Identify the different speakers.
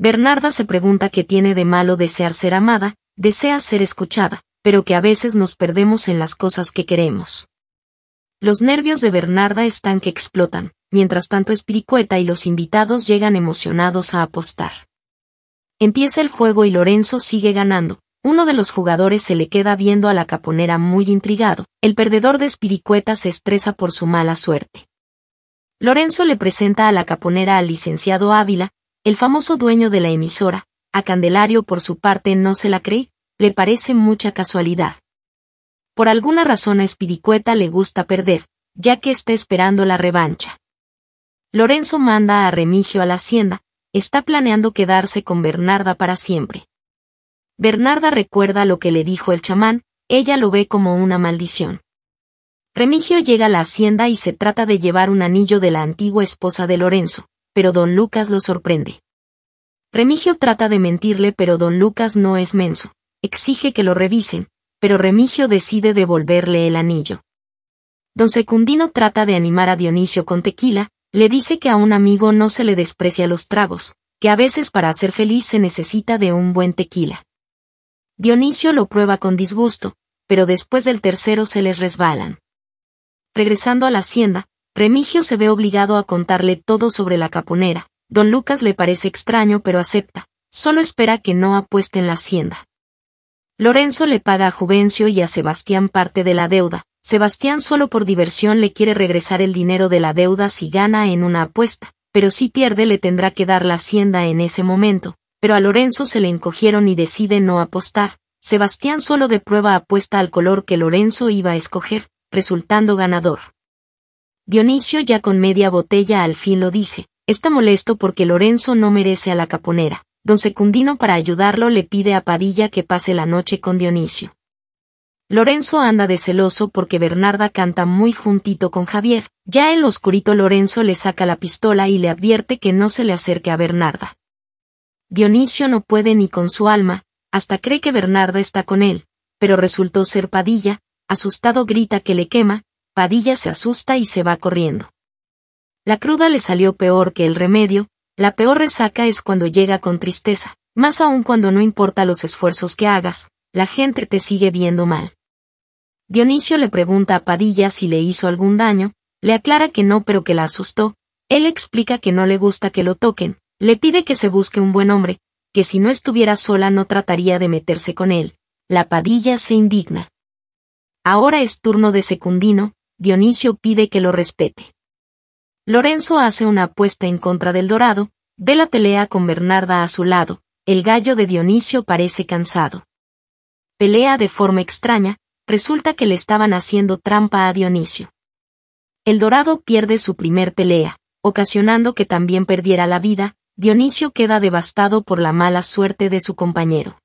Speaker 1: Bernarda se pregunta qué tiene de malo desear ser amada, desea ser escuchada, pero que a veces nos perdemos en las cosas que queremos. Los nervios de Bernarda están que explotan, mientras tanto Espiricueta y los invitados llegan emocionados a apostar. Empieza el juego y Lorenzo sigue ganando, uno de los jugadores se le queda viendo a la caponera muy intrigado. El perdedor de Espiricueta se estresa por su mala suerte. Lorenzo le presenta a la caponera al licenciado Ávila, el famoso dueño de la emisora, a Candelario por su parte no se la cree, le parece mucha casualidad. Por alguna razón a Espiricueta le gusta perder, ya que está esperando la revancha. Lorenzo manda a Remigio a la hacienda, está planeando quedarse con Bernarda para siempre. Bernarda recuerda lo que le dijo el chamán, ella lo ve como una maldición. Remigio llega a la hacienda y se trata de llevar un anillo de la antigua esposa de Lorenzo, pero don Lucas lo sorprende. Remigio trata de mentirle pero don Lucas no es menso, exige que lo revisen, pero Remigio decide devolverle el anillo. Don Secundino trata de animar a Dionisio con tequila, le dice que a un amigo no se le desprecia los tragos, que a veces para ser feliz se necesita de un buen tequila. Dionisio lo prueba con disgusto, pero después del tercero se les resbalan. Regresando a la hacienda, Remigio se ve obligado a contarle todo sobre la caponera. Don Lucas le parece extraño pero acepta, solo espera que no en la hacienda. Lorenzo le paga a Juvencio y a Sebastián parte de la deuda. Sebastián solo por diversión le quiere regresar el dinero de la deuda si gana en una apuesta, pero si pierde le tendrá que dar la hacienda en ese momento, pero a Lorenzo se le encogieron y decide no apostar. Sebastián solo de prueba apuesta al color que Lorenzo iba a escoger, resultando ganador. Dionisio ya con media botella al fin lo dice, está molesto porque Lorenzo no merece a la caponera. Don Secundino para ayudarlo le pide a Padilla que pase la noche con Dionisio. Lorenzo anda de celoso porque Bernarda canta muy juntito con Javier. Ya el oscurito Lorenzo le saca la pistola y le advierte que no se le acerque a Bernarda. Dionisio no puede ni con su alma, hasta cree que Bernarda está con él, pero resultó ser Padilla, asustado grita que le quema, Padilla se asusta y se va corriendo. La cruda le salió peor que el remedio, la peor resaca es cuando llega con tristeza, más aún cuando no importa los esfuerzos que hagas, la gente te sigue viendo mal. Dionisio le pregunta a Padilla si le hizo algún daño, le aclara que no pero que la asustó, él explica que no le gusta que lo toquen, le pide que se busque un buen hombre, que si no estuviera sola no trataría de meterse con él. La Padilla se indigna. Ahora es turno de Secundino, Dionisio pide que lo respete. Lorenzo hace una apuesta en contra del dorado, ve la pelea con Bernarda a su lado, el gallo de Dionisio parece cansado. Pelea de forma extraña, resulta que le estaban haciendo trampa a Dionisio. El dorado pierde su primer pelea, ocasionando que también perdiera la vida, Dionisio queda devastado por la mala suerte de su compañero.